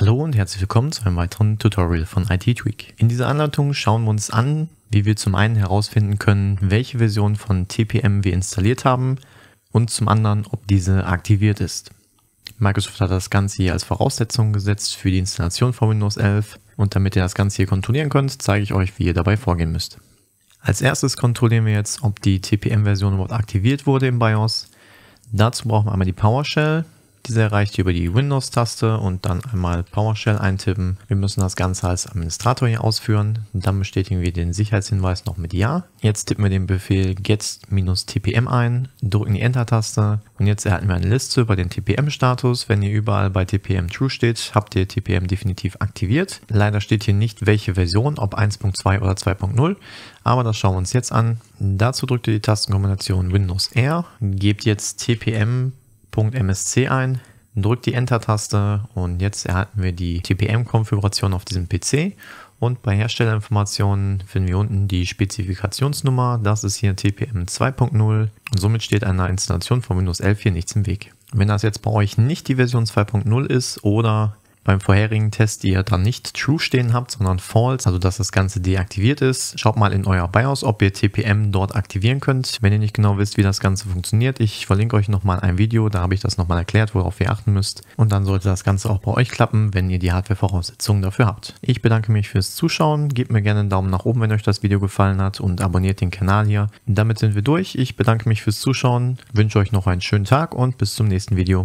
Hallo und herzlich willkommen zu einem weiteren Tutorial von IT Tweak. In dieser Anleitung schauen wir uns an, wie wir zum einen herausfinden können, welche Version von TPM wir installiert haben und zum anderen, ob diese aktiviert ist. Microsoft hat das Ganze hier als Voraussetzung gesetzt für die Installation von Windows 11 und damit ihr das Ganze hier kontrollieren könnt, zeige ich euch, wie ihr dabei vorgehen müsst. Als erstes kontrollieren wir jetzt, ob die TPM-Version überhaupt aktiviert wurde im BIOS. Dazu brauchen wir einmal die PowerShell diese erreicht ihr über die Windows-Taste und dann einmal PowerShell eintippen. Wir müssen das Ganze als Administrator hier ausführen. Dann bestätigen wir den Sicherheitshinweis noch mit Ja. Jetzt tippen wir den Befehl get-tpm ein, drücken die Enter-Taste und jetzt erhalten wir eine Liste über den TPM-Status. Wenn ihr überall bei TPM True steht, habt ihr TPM definitiv aktiviert. Leider steht hier nicht, welche Version, ob 1.2 oder 2.0, aber das schauen wir uns jetzt an. Dazu drückt ihr die Tastenkombination Windows R, gebt jetzt TPM .msc ein, drückt die Enter-Taste und jetzt erhalten wir die TPM-Konfiguration auf diesem PC und bei Herstellerinformationen finden wir unten die Spezifikationsnummer, das ist hier TPM 2.0 und somit steht einer Installation von Windows 11 hier nichts im Weg. Wenn das jetzt bei euch nicht die Version 2.0 ist oder beim vorherigen Test, ihr dann nicht True stehen habt, sondern False, also dass das Ganze deaktiviert ist. Schaut mal in euer BIOS, ob ihr TPM dort aktivieren könnt, wenn ihr nicht genau wisst, wie das Ganze funktioniert. Ich verlinke euch nochmal ein Video, da habe ich das nochmal erklärt, worauf ihr achten müsst. Und dann sollte das Ganze auch bei euch klappen, wenn ihr die Hardware-Voraussetzungen dafür habt. Ich bedanke mich fürs Zuschauen, gebt mir gerne einen Daumen nach oben, wenn euch das Video gefallen hat und abonniert den Kanal hier. Damit sind wir durch. Ich bedanke mich fürs Zuschauen, wünsche euch noch einen schönen Tag und bis zum nächsten Video.